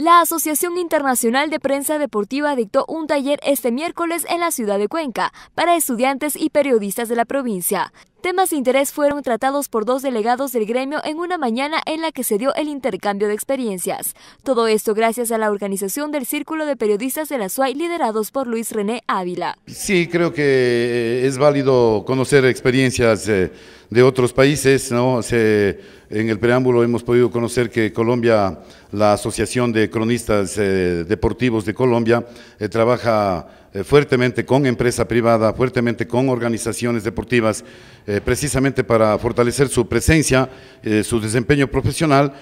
La Asociación Internacional de Prensa Deportiva dictó un taller este miércoles en la ciudad de Cuenca para estudiantes y periodistas de la provincia. Temas de interés fueron tratados por dos delegados del gremio en una mañana en la que se dio el intercambio de experiencias. Todo esto gracias a la organización del Círculo de Periodistas de la SUAI liderados por Luis René Ávila. Sí, creo que eh, es válido conocer experiencias eh, de otros países. ¿no? en el preámbulo hemos podido conocer que Colombia, la Asociación de Cronistas eh, Deportivos de Colombia, trabaja eh, fuertemente con empresa privada, fuertemente con organizaciones deportivas, eh, precisamente para fortalecer su presencia, eh, su desempeño profesional,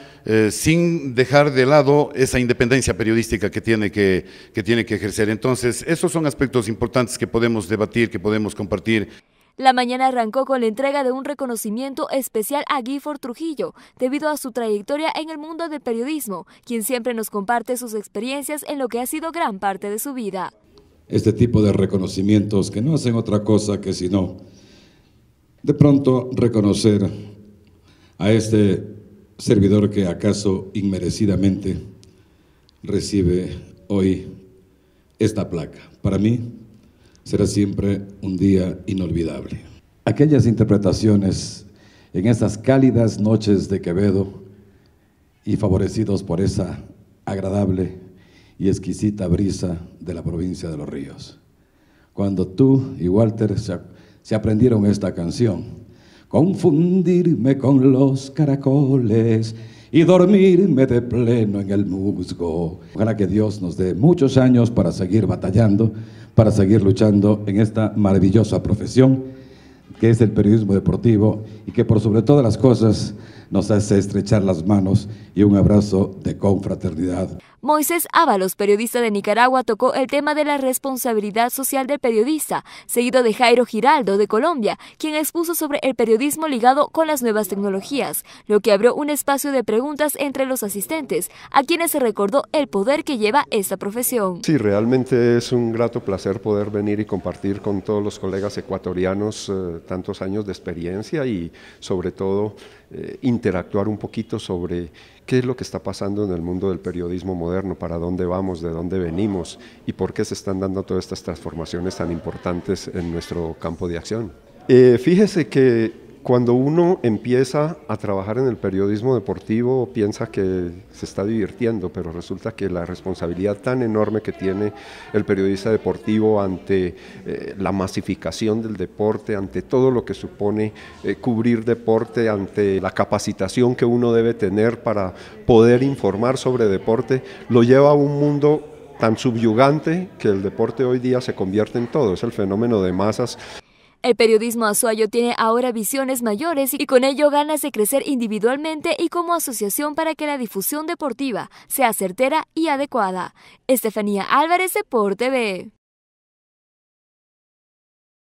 sin dejar de lado esa independencia periodística que tiene que, que tiene que ejercer. Entonces, esos son aspectos importantes que podemos debatir, que podemos compartir. La mañana arrancó con la entrega de un reconocimiento especial a Gifford Trujillo, debido a su trayectoria en el mundo del periodismo, quien siempre nos comparte sus experiencias en lo que ha sido gran parte de su vida este tipo de reconocimientos que no hacen otra cosa que sino de pronto reconocer a este servidor que acaso inmerecidamente recibe hoy esta placa. Para mí será siempre un día inolvidable. Aquellas interpretaciones en estas cálidas noches de Quevedo y favorecidos por esa agradable y exquisita brisa de la provincia de Los Ríos. Cuando tú y Walter se, aprendieron esta canción, confundirme con los caracoles y dormirme de pleno en el musgo. Ojalá que Dios nos dé muchos años para seguir batallando, para seguir luchando en esta maravillosa profesión que es el periodismo deportivo y que por sobre todas las cosas nos hace estrechar las manos y un abrazo de confraternidad. Moisés Ábalos, periodista de Nicaragua, tocó el tema de la responsabilidad social del periodista, seguido de Jairo Giraldo de Colombia, quien expuso sobre el periodismo ligado con las nuevas tecnologías, lo que abrió un espacio de preguntas entre los asistentes, a quienes se recordó el poder que lleva esta profesión. Sí, realmente es un grato placer poder venir y compartir con todos los colegas ecuatorianos eh, tantos años de experiencia y sobre todo eh, interactuar un poquito sobre qué es lo que está pasando en el mundo del periodismo moderno, para dónde vamos, de dónde venimos y por qué se están dando todas estas transformaciones tan importantes en nuestro campo de acción. Eh, fíjese que cuando uno empieza a trabajar en el periodismo deportivo, piensa que se está divirtiendo, pero resulta que la responsabilidad tan enorme que tiene el periodista deportivo ante eh, la masificación del deporte, ante todo lo que supone eh, cubrir deporte, ante la capacitación que uno debe tener para poder informar sobre deporte, lo lleva a un mundo tan subyugante que el deporte hoy día se convierte en todo, es el fenómeno de masas. El periodismo azuayo tiene ahora visiones mayores y con ello ganas de crecer individualmente y como asociación para que la difusión deportiva sea certera y adecuada. Estefanía Álvarez, Deporte B.